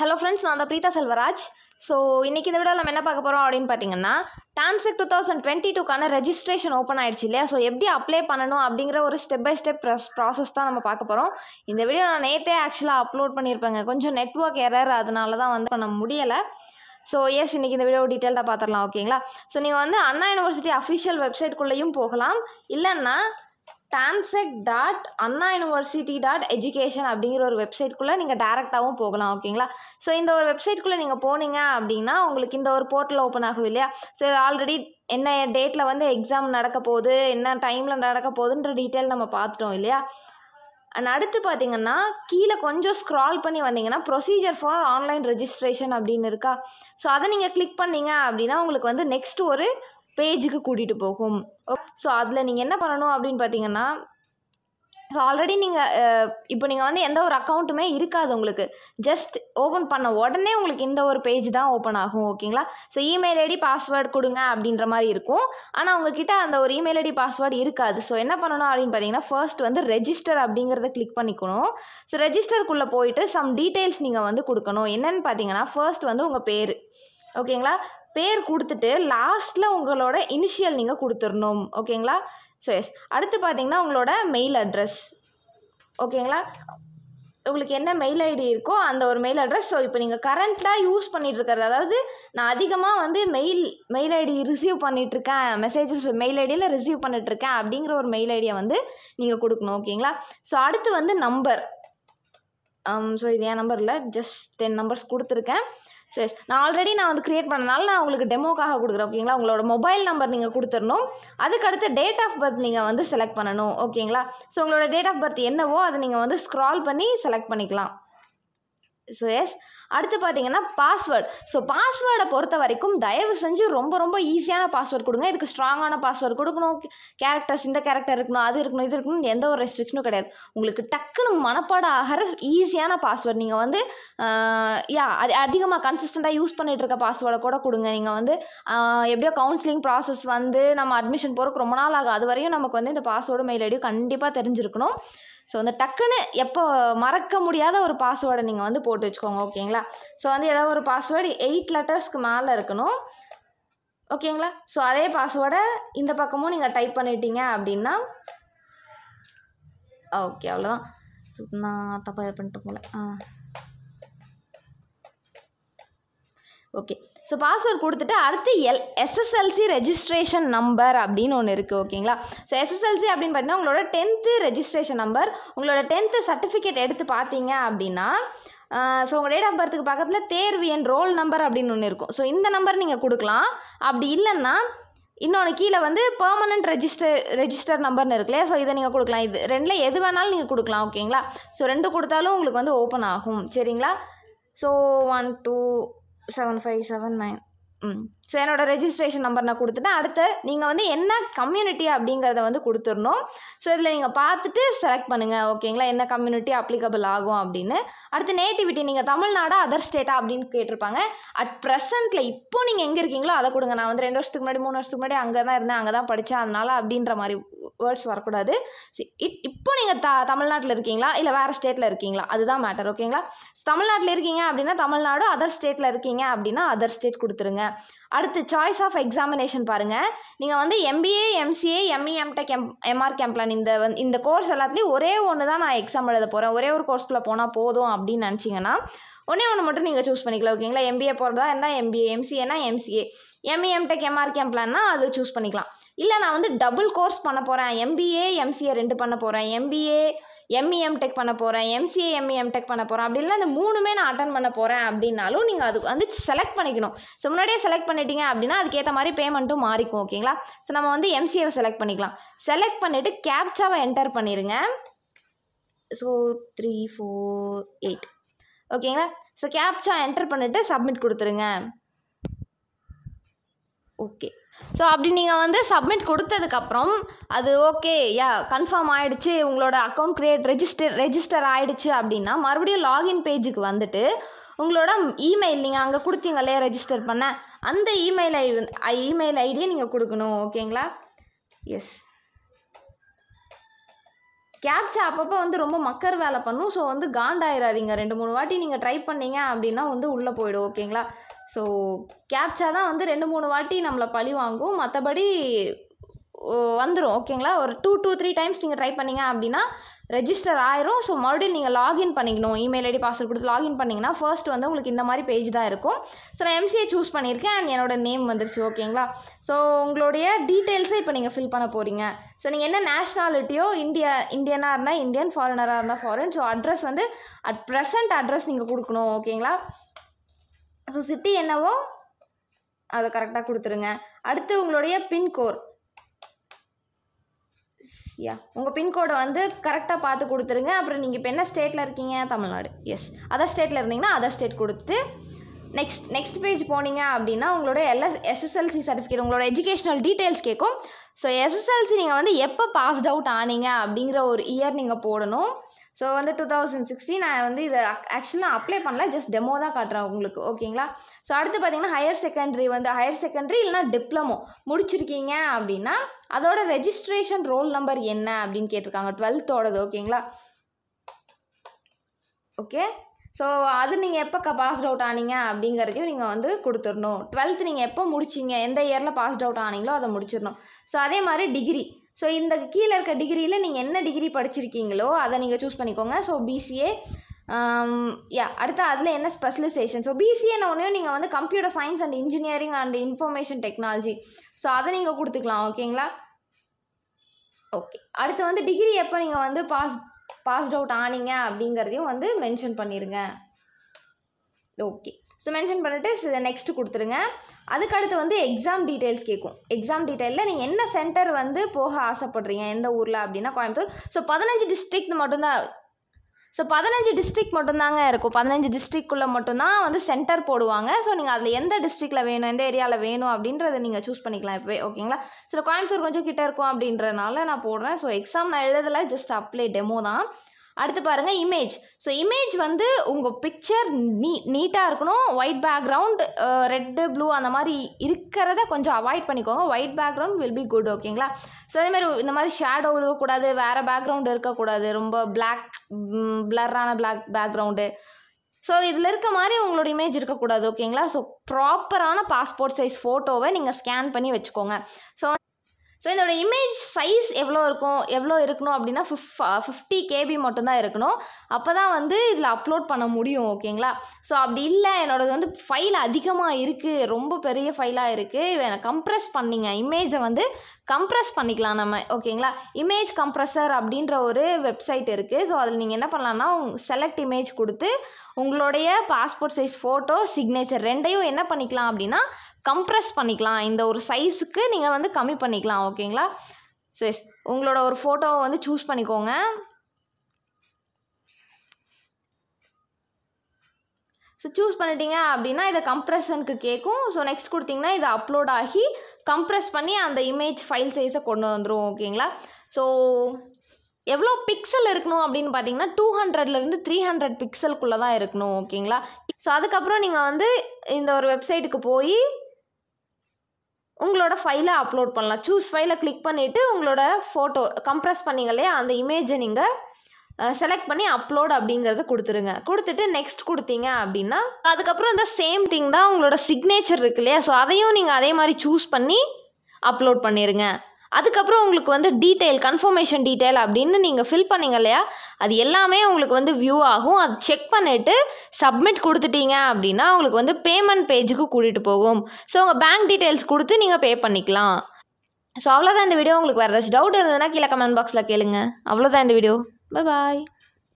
hello friends நான் தான் Preetha Selvaraj so இன்றைக்கி இந்த விட நம்ம என்ன பார்க்க போகிறோம் அப்படின்னு பார்த்தீங்கன்னா டான்செக் டூ தௌசண்ட் டுவெண்ட்டி டூக்கான ரெஜிஸ்ட்ரேஷன் ஓப்பன் ஆயிடுச்சு இல்லையா ஸோ எப்படி அப்ளை பண்ணணும் அப்படிங்கிற ஒரு ஸ்டெப் பை ஸ்டெப் ப்ரஸ் ப்ராசஸ் தான் நம்ம பார்க்க போகிறோம் இந்த வீடியோ நான் நேற்றே ஆக்சுவலாக அப்லோட் பண்ணியிருப்பேங்க கொஞ்சம் நெட்ஒர்க் எரர் அதனால தான் வந்து பண்ண முடியலை ஸோ எஸ் இன்றைக்கி இந்த வீடியோ டீட்டெயிலாக பார்த்துடலாம் ஓகேங்களா ஸோ நீங்கள் வந்து அண்ணா யூனிவர்சிட்டி அஃபிஷியல் வெப்சைட்குள்ளேயும் போகலாம் இல்லைன்னா TANCET dot Anna university dot education அப்படிங்கிற ஒரு வெப்சைட்குள்ளே நீங்கள் டேரெக்டாகவும் போகலாம் ஓகேங்களா ஸோ இந்த ஒரு வெப்சைட்குள்ளே நீங்கள் போனீங்க அப்படின்னா உங்களுக்கு இந்த ஒரு போர்ட்டல் ஓப்பன் ஆகும் இல்லையா ஸோ ஆல்ரெடி என்ன டேட்டில் வந்து எக்ஸாம் நடக்க போகுது என்ன டைமில் நடக்க போகுதுன்ற டீட்டெயில் நம்ம பார்த்துட்டோம் இல்லையா அண்ட் அடுத்து பார்த்தீங்கன்னா கீழே கொஞ்சம் ஸ்க்ரால் பண்ணி வந்தீங்கன்னா ப்ரொசீஜர் ஃபார் ஆன்லைன் ரெஜிஸ்ட்ரேஷன் அப்படின்னு இருக்கா ஸோ அதை நீங்கள் கிளிக் பண்ணீங்க அப்படின்னா உங்களுக்கு வந்து நெக்ஸ்ட் ஒரு பேஜுக்கு கூட்டிகிட்டு போகும் ஸோ அதில் நீங்கள் என்ன பண்ணணும் அப்படின்னு பார்த்தீங்கன்னா ஸோ ஆல்ரெடி நீங்கள் இப்போ நீங்கள் வந்து எந்த ஒரு அக்கௌண்ட்டுமே இருக்காது உங்களுக்கு ஜஸ்ட் ஓப்பன் பண்ண உடனே உங்களுக்கு இந்த ஒரு பேஜ் தான் ஓப்பன் ஆகும் ஓகேங்களா ஸோ இமெயில் ஐடி பாஸ்வேர்டு கொடுங்க அப்படின்ற மாதிரி இருக்கும் ஆனால் உங்ககிட்ட அந்த ஒரு இமெயில் ஐடி பாஸ்வேர்டு இருக்காது ஸோ என்ன பண்ணணும் அப்படின்னு பார்த்தீங்கன்னா ஃபர்ஸ்ட் வந்து ரெஜிஸ்டர் அப்படிங்கிறத கிளிக் பண்ணிக்கணும் ஸோ ரெஜிஸ்டருக்குள்ளே போயிட்டு சம் டீட்டெயில்ஸ் நீங்கள் வந்து கொடுக்கணும் என்னென்னு பார்த்தீங்கன்னா ஃபர்ஸ்ட் வந்து உங்கள் பேர் ஓகேங்களா பேர் கொடுத்துட்டு லாஸ்ட்டில் உங்களோட இனிஷியல் நீங்கள் கொடுத்துடணும் ஓகேங்களா ஸோ எஸ் அடுத்து பார்த்தீங்கன்னா உங்களோட மெயில் அட்ரஸ் ஓகேங்களா உங்களுக்கு என்ன மெயில் ஐடி இருக்கோ அந்த ஒரு மெயில் அட்ரஸ் ஸோ இப்போ நீங்கள் கரண்ட்டாக யூஸ் பண்ணிகிட்ருக்கறது அதாவது நான் அதிகமாக வந்து மெயில் மெயில் ஐடி ரிசீவ் பண்ணிகிட்ருக்கேன் மெசேஜஸ் மெயில் ஐடியில் ரிசீவ் பண்ணிகிட்ருக்கேன் அப்படிங்கிற ஒரு மெயில் ஐடியை வந்து நீங்கள் கொடுக்கணும் ஓகேங்களா ஸோ அடுத்து வந்து நம்பர் ஸோ um, இது என் நம்பரில் ஜஸ்ட் டென் நம்பர்ஸ் கொடுத்துருக்கேன் சரி நான் ஆல்ரெடி நான் வந்து க்ரியேட் பண்ணனால நான் உங்களுக்கு டெமோக்காக கொடுக்குறேன் ஓகேங்களா உங்களோட மொபைல் நம்பர் நீங்கள் கொடுத்துடணும் அதுக்கடுத்து டேட் ஆஃப் பர்த் நீங்கள் வந்து செலக்ட் பண்ணணும் ஓகேங்களா ஸோ உங்களோட டேட் ஆஃப் பர்த் என்னவோ அதை நீங்கள் வந்து ஸ்க்ரால் பண்ணி செலக்ட் பண்ணிக்கலாம் ஸோ எஸ் அடுத்து பார்த்தீங்கன்னா பாஸ்வேர்டு ஸோ பாஸ்வேர்டை பொறுத்த வரைக்கும் தயவு செஞ்சு ரொம்ப ரொம்ப ஈஸியான பாஸ்வேர்ட் கொடுங்க இதுக்கு ஸ்ட்ராங்கான பாஸ்வேர்டு கொடுக்கணும் கேரக்டர்ஸ் இந்த கேரக்டர் இருக்கணும் அது இருக்கணும் இது இருக்கணும் எந்த ஒரு ரெஸ்ட்ரிக்ஷனும் கிடையாது உங்களுக்கு டக்குன்னு மனப்பாடம் ஆகிற ஈஸியான பாஸ்வேர்டு நீங்கள் வந்து யா அது அதிகமாக கன்சிஸ்டண்டாக யூஸ் பண்ணிகிட்டு இருக்க பாஸ்வேர்டை கூட கொடுங்க நீங்கள் வந்து எப்படியோ கவுன்சிலிங் ப்ராசஸ் வந்து நம்ம அட்மிஷன் போகிறதுக்கு ரொம்ப நாள் ஆகும் அது வரையும் நமக்கு வந்து இந்த பாஸ்வேர்டு மெயில் ஐடியும் கண்டிப்பாக தெரிஞ்சிருக்கணும் ஸோ வந்து டக்குன்னு எப்போ மறக்க முடியாத ஒரு பாஸ்வேர்டை நீங்கள் வந்து போட்டு வச்சுக்கோங்க ஓகேங்களா ஸோ வந்து ஏதோ ஒரு பாஸ்வேர்டு எயிட் லெட்டர்ஸ்க்கு மேலே இருக்கணும் ஓகேங்களா ஸோ அதே பாஸ்வேர்டை இந்த பக்கமும் நீங்கள் டைப் பண்ணிட்டீங்க அப்படின்னா ஓகே அவ்வளோதான் நான் தப்பாக இது பண்ணிட்டு போகல ஆ ஓகே ஸோ பாஸ்வேர்ட் கொடுத்துட்டு அடுத்து எல் எஸ்எஸ்எல்சி ரெஜிஸ்ட்ரேஷன் நம்பர் அப்படின்னு ஒன்று இருக்குது ஓகேங்களா ஸோ எஸ்எஸ்எல்சி அப்படின்னு பார்த்தீங்கன்னா உங்களோட டென்த்து ரெஜிஸ்ட்ரேஷன் நம்பர் உங்களோட டென்த்து சர்டிஃபிகேட் எடுத்து பார்த்தீங்க அப்படின்னா ஸோ உங்கள் டேட் ஆஃப் பர்த்துக்கு பக்கத்தில் தேர்வு என் ரோல் நம்பர் அப்படின்னு ஒன்று இருக்கும் ஸோ இந்த நம்பர் நீங்கள் கொடுக்கலாம் அப்படி இல்லைன்னா இன்னொன்று கீழே வந்து பெர்மனன்ட் ரெஜிஸ்டர் ரெஜிஸ்டர் நம்பர்னு இருக்குல்லையா ஸோ இதை நீங்கள் கொடுக்கலாம் இது ரெண்டில் எது வேணாலும் நீங்கள் கொடுக்கலாம் ஓகேங்களா ஸோ ரெண்டு கொடுத்தாலும் உங்களுக்கு வந்து ஓப்பன் ஆகும் சரிங்களா so one two seven five seven nine ம் ஸோ என்னோடய ரெஜிஸ்ட்ரேஷன் நம்பர் நான் கொடுத்துட்டேன் அடுத்து நீங்கள் வந்து என்ன கம்யூனிட்டி அப்படிங்கிறத வந்து கொடுத்துடணும் ஸோ இதில் நீங்கள் பார்த்துட்டு செலக்ட் பண்ணுங்கள் ஓகேங்களா என்ன கம்யூனிட்டி அப்ளிகபிள் ஆகும் அப்படின்னு அடுத்து நேட்டிவிட்டி நீங்கள் தமிழ்நாடா அதர் ஸ்டேட்டா அப்படின்னு கேட்டிருப்பாங்க அட் ப்ரெசென்ட்டில் இப்போ நீங்கள் எங்கே இருக்கீங்களோ அதை கொடுங்க நான் வந்து ரெண்டு வருஷத்துக்கு முன்னாடி மூணு வருஷத்துக்கு முன்னாடி அங்கே தான் இருந்தேன் அங்கே தான் படித்தேன் அதனால் அப்படின்ற மாதிரி வேர்ட்ஸ் வரக்கூடாது இப் இப்போ நீங்கள் த தமிழ்நாட்டில் இருக்கீங்களா இல்லை வேறு ஸ்டேட்டில் இருக்கீங்களா அதுதான் மேட்டர் ஓகேங்களா தமிழ்நாட்டில் இருக்கீங்க அப்படின்னா தமிழ்நாடு அதர் ஸ்டேட்டில் இருக்கீங்க அப்படின்னா அதர் ஸ்டேட் கொடுத்துருங்க அடுத்து சாய்ஸ் ஆஃப் எக்ஸாமினேஷன் பாருங்கள் நீங்கள் வந்து MBA MCA ME MTech M MArch MPlan இந்த வந் இந்த கோர்ஸ் எல்லாத்துலேயும் ஒரே ஒன்று தான் நான் எக்ஸாம் எழுத போகிறேன் ஒரே ஒரு கோர்ஸ்க்குள்ளே போனால் போதும் அப்படின்னு நினச்சிங்கன்னா ஒன்றே ஒன்று மட்டும் நீங்கள் சூஸ் பண்ணிக்கலாம் ஓகேங்களா எம்பிஏ போகிறதா இருந்தால் எம்பிஏ எம்சிஏனா எம்சிஏ எம்இஎம்டெக் எம்ஆர் கேம்ப்ளான்னா அது சூஸ் பண்ணிக்கலாம் இல்லை நான் வந்து டபுள் கோர்ஸ் பண்ண போகிறேன் எம்பிஏ எம்சிஏ ரெண்டு பண்ண போகிறேன் எம்பிஏ எம்இஎம் டெக் e பண்ண போகிறேன் எம்சிஏ எம்இஎம் டெக் e பண்ண போகிறேன் அப்படின்னா அந்த மூணுமே நான் அட்டன் பண்ண போகிறேன் அப்படின்னாலும் நீங்கள் அது வந்து செலக்ட் பண்ணிக்கணும் ஸோ முன்னாடியே செலக்ட் பண்ணிட்டீங்க அப்படின்னா அதுக்கேற்ற மாதிரி பேமெண்ட்டும் மாறிக்கும் ஓகேங்களா ஸோ நம்ம வந்து எம்சிஏவை செலக்ட் பண்ணிக்கலாம் செலக்ட் பண்ணிவிட்டு கேப்சாவை என்டர் பண்ணிடுங்க ஸோ த்ரீ ஃபோர் எயிட் ஓகேங்களா ஸோ கேப்சா என்டர் பண்ணிவிட்டு சப்மிட் கொடுத்துருங்க ஓகே ஸோ அப்படி நீங்கள் வந்து சப்மிட் கொடுத்ததுக்கப்புறம் அது ஓகே யா கன்ஃபார்ம் ஆகிடுச்சு உங்களோட அக்கௌண்ட் க்ரியேட் ரெஜிஸ்டர் ரெஜிஸ்டர் ஆகிடுச்சு அப்படின்னா மறுபடியும் லாகின் பேஜுக்கு வந்துட்டு உங்களோட இமெயில் நீங்கள் அங்கே கொடுத்தீங்களே ரெஜிஸ்டர் பண்ண அந்த இமெயில் ஐ இமெயில் ஐடியை நீங்கள் கொடுக்கணும் ஓகேங்களா எஸ் கேப்சா அப்பப்போ வந்து ரொம்ப மக்கர் வேலை பண்ணும் ஸோ வந்து காண்டாயிராதீங்க ரெண்டு மூணு வாட்டி நீங்கள் ட்ரை பண்ணீங்க அப்படின்னா வந்து உள்ளே போயிடும் ஓகேங்களா ஸோ கேப்ச்சா தான் வந்து ரெண்டு மூணு வாட்டி நம்மளை பழி வாங்கும் மற்றபடி வந்துடும் ஓகேங்களா ஒரு டூ டூ த்ரீ டைம்ஸ் நீங்கள் ட்ரை பண்ணீங்க அப்படின்னா ரெஜிஸ்டர் ஆயிரும் ஸோ மறுபடியும் நீங்கள் லாகின் பண்ணிக்கணும் இமெயில் ஐடி பாஸ்வேர்ட் கொடுத்து லாகின் பண்ணிங்கன்னா ஃபர்ஸ்ட் வந்து உங்களுக்கு இந்த மாதிரி பேஜ் தான் இருக்கும் ஸோ நான் எம்சிஏ சூஸ் பண்ணியிருக்கேன் அண்ட் என்னோட நேம் வந்துருச்சு ஓகேங்களா ஸோ உங்களுடைய டீட்டெயில்ஸை இப்போ நீங்கள் ஃபில் பண்ண போகிறீங்க ஸோ நீங்கள் என்ன நேஷ்னாலிட்டியோ இந்தியா இந்தியனாக இருந்தால் இந்தியன் ஃபாரினராக இருந்தால் ஃபாரின் ஸோ அட்ரஸ் வந்து அட் ப்ரெசன்ட் அட்ரஸ் நீங்கள் கொடுக்கணும் ஓகேங்களா ஸோ சிட்டி என்னவோ அதை கரெக்டாக கொடுத்துருங்க அடுத்து உங்களுடைய பின்கோடு யா உங்கள் பின்கோடை வந்து கரெக்டாக பார்த்து கொடுத்துருங்க அப்புறம் நீங்கள் இப்போ என்ன ஸ்டேட்டில் இருக்கீங்க தமிழ்நாடு எஸ் அதர் ஸ்டேட்டில் இருந்தீங்கன்னா அதர் ஸ்டேட் கொடுத்து நெக்ஸ்ட் நெக்ஸ்ட் பேஜ் போனீங்க அப்படின்னா உங்களோட எல்லா எஸ்எஸ்எல்சி சர்டிஃபிகேட் உங்களோட எஜுகேஷனல் டீட்டெயில்ஸ் கேட்கும் ஸோ எஸ்எஸ்எல்சி நீங்கள் வந்து எப்போ பாஸ்ட் அவுட் ஆனீங்க அப்படிங்கிற ஒரு இயர் நீங்கள் போடணும் ஸோ வந்து டூ தௌசண்ட் சிக்ஸ்டீன் நான் வந்து இதை ஆக்சுவலாக அப்ளை பண்ணல ஜஸ்ட் டெமோ தான் காட்டுறேன் உங்களுக்கு ஓகேங்களா ஸோ அடுத்து பார்த்தீங்கன்னா ஹையர் செகண்டரி வந்து ஹையர் செகண்டரி இல்லைனா டிப்ளமோ முடிச்சிருக்கீங்க அப்படின்னா அதோட ரெஜிஸ்ட்ரேஷன் ரோல் நம்பர் என்ன அப்படின்னு கேட்டிருக்காங்க டுவெல்த்தோடது ஓகேங்களா ஓகே ஸோ அது நீங்கள் எப்போ பாஸ் அவுட் ஆனீங்க அப்படிங்கிறதையும் நீங்கள் வந்து கொடுத்துடணும் டுவெல்த் நீங்கள் எப்போ முடிச்சிங்க எந்த இயரில் பாஸ் அவுட் ஆனீங்களோ அதை முடிச்சிடணும் ஸோ அதே மாதிரி டிகிரி ஸோ இந்த கீழே இருக்க டிகிரியில் நீங்கள் என்ன டிகிரி படிச்சிருக்கீங்களோ அதை நீங்கள் சூஸ் பண்ணிக்கோங்க ஸோ பிசிஏ யா அடுத்து அதில் என்ன ஸ்பெஷலைசேஷன் ஸோ ஒன்றையும் நீங்கள் வந்து computer science and engineering and information technology so அதை நீங்கள் கொடுத்துக்கலாம் ஓகேங்களா ஓகே அடுத்து வந்து டிகிரி எப்போ நீங்கள் வந்து பாஸ் பாஸ்ட் அவுட் ஆனீங்க அப்படிங்கிறதையும் வந்து மென்ஷன் பண்ணிடுங்க ஓகே ஸோ மென்ஷன் பண்ணிவிட்டு நெக்ஸ்ட்டு கொடுத்துருங்க அதுக்கடுத்து வந்து எக்ஸாம் டீட்டெயில்ஸ் கேட்கும் எக்ஸாம் டீட்டெயிலில் நீங்கள் என்ன சென்டர் வந்து போக ஆசைப்படுறீங்க எந்த ஊரில் அப்படின்னா கோயம்புத்தூர் ஸோ பதினஞ்சு டிஸ்ட்ரிக் மட்டும்தான் ஸோ பதினஞ்சு டிஸ்ட்ரிக் மட்டும்தாங்க இருக்கும் பதினஞ்சு டிஸ்ட்ரிக்குள்ளே மட்டும்தான் வந்து சென்டர் போடுவாங்க ஸோ நீங்கள் அதில் எந்த டிஸ்ட்ரிக்டில் வேணும் எந்த ஏரியாவில் வேணும் அப்படின்றத நீங்கள் சூஸ் பண்ணிக்கலாம் இப்போ ஓகேங்களா ஸோ கோயம்புத்தூர் கொஞ்சம் கிட்டே இருக்கும் அப்படின்றனால நான் போடுறேன் ஸோ எக்ஸாம் நான் எழுதலை ஜஸ்ட் அப்ளை டெமோ தான் அடுத்து பாருங்கள் இமேஜ் ஸோ இமேஜ் வந்து உங்கள் பிக்சர் நீ நீட்டாக இருக்கணும் ஒயிட் பேக்ரவுண்ட் ரெட்டு ப்ளூ அந்த மாதிரி இருக்கிறத கொஞ்சம் அவாய்ட் பண்ணிக்கோங்க white background will be good ஓகேங்களா ஸோ மாதிரி இந்த மாதிரி ஷேடோ இருக்கக்கூடாது வேறு பேக்ரவுண்டு இருக்கக்கூடாது ரொம்ப பிளாக் பிளர்ரான பிளாக் பேக்ரவுண்டு ஸோ இதில் இருக்க மாதிரி உங்களோட இமேஜ் இருக்கக்கூடாது ஓகேங்களா ஸோ ப்ராப்பரான பாஸ்போர்ட் சைஸ் ஃபோட்டோவை நீங்கள் ஸ்கேன் பண்ணி வச்சுக்கோங்க ஸோ ஸோ இதோட இமேஜ் சைஸ் எவ்வளோ இருக்கும் எவ்வளோ இருக்கணும் அப்படின்னா ஃபிஃப் ஃபிஃப்டி கேபி மட்டும்தான் இருக்கணும் அப்போ தான் வந்து இதில் அப்லோட் பண்ண முடியும் ஓகேங்களா ஸோ அப்படி இல்லை என்னோடது வந்து ஃபைல் அதிகமாக இருக்குது ரொம்ப பெரிய ஃபைலாக இருக்குது கம்ப்ரெஸ் பண்ணிங்க இமேஜை வந்து கம்ப்ரெஸ் பண்ணிக்கலாம் நம்ம ஓகேங்களா இமேஜ் கம்ப்ரெஸர் அப்படின்ற ஒரு வெப்சைட் இருக்குது ஸோ அதில் நீங்கள் என்ன பண்ணலாம்னா செலக்ட் இமேஜ் கொடுத்து உங்களுடைய பாஸ்போர்ட் சைஸ் ஃபோட்டோ சிக்னேச்சர் ரெண்டையும் என்ன பண்ணிக்கலாம் அப்படின்னா கம்ப்ரெஸ் பண்ணிக்கலாம் இந்த ஒரு சைஸுக்கு நீங்கள் வந்து கம்மி பண்ணிக்கலாம் ஓகேங்களா சரி உங்களோட ஒரு ஃபோட்டோவை வந்து சூஸ் பண்ணிக்கோங்க ஸோ சூஸ் பண்ணிட்டீங்க அப்படின்னா இதை கம்ப்ரெஷனுக்கு கேட்கும் ஸோ நெக்ஸ்ட் கொடுத்தீங்கன்னா இதை அப்லோட் ஆகி கம்ப்ரெஸ் பண்ணி அந்த இமேஜ் ஃபைல் சைஸை கொண்டு வந்துடும் ஓகேங்களா ஸோ எவ்வளோ பிக்சல் இருக்கணும் அப்படின்னு பார்த்தீங்கன்னா டூ ஹண்ட்ரட்லேருந்து த்ரீ ஹண்ட்ரட் பிக்சல்குள்ளே தான் இருக்கணும் ஓகேங்களா ஸோ அதுக்கப்புறம் நீங்கள் வந்து இந்த ஒரு வெப்சைட்டுக்கு போய் உங்களோட ஃபைலை அப்லோட் பண்ணலாம் சூஸ் ஃபைலை கிளிக் பண்ணிவிட்டு உங்களோட ஃபோட்டோ கம்ப்ரெஸ் பண்ணிங்க இல்லையா அந்த இமேஜை நீங்கள் செலக்ட் பண்ணி அப்லோட் அப்படிங்கிறத கொடுத்துருங்க கொடுத்துட்டு நெக்ஸ்ட் கொடுத்தீங்க அப்படின்னா அதுக்கப்புறம் இந்த சேம் திங் தான் உங்களோட சிக்னேச்சர் இருக்கு இல்லையா ஸோ அதையும் நீங்கள் அதே மாதிரி சூஸ் பண்ணி அப்லோட் பண்ணிடுங்க அதுக்கப்புறம் உங்களுக்கு வந்து டீட்டெயில் கன்ஃபர்மேஷன் டீட்டெயில் அப்படின்னு நீங்கள் ஃபில் பண்ணிங்க இல்லையா அது எல்லாமே உங்களுக்கு வந்து வியூ ஆகும் அது செக் பண்ணிவிட்டு சப்மிட் கொடுத்துட்டீங்க அப்படின்னா உங்களுக்கு வந்து பேமெண்ட் பேஜுக்கு கூட்டிகிட்டு போகும் ஸோ உங்கள் பேங்க் டீட்டெயில்ஸ் கொடுத்து நீங்கள் பே பண்ணிக்கலாம் ஸோ அவ்வளோதான் இந்த வீடியோ உங்களுக்கு வேறு ஏதாச்சும் டவுட் இருந்ததுன்னா கீழே கமெண்ட் பாக்ஸில் கேளுங்க அவ்வளோதான் இந்த வீடியோ பாய்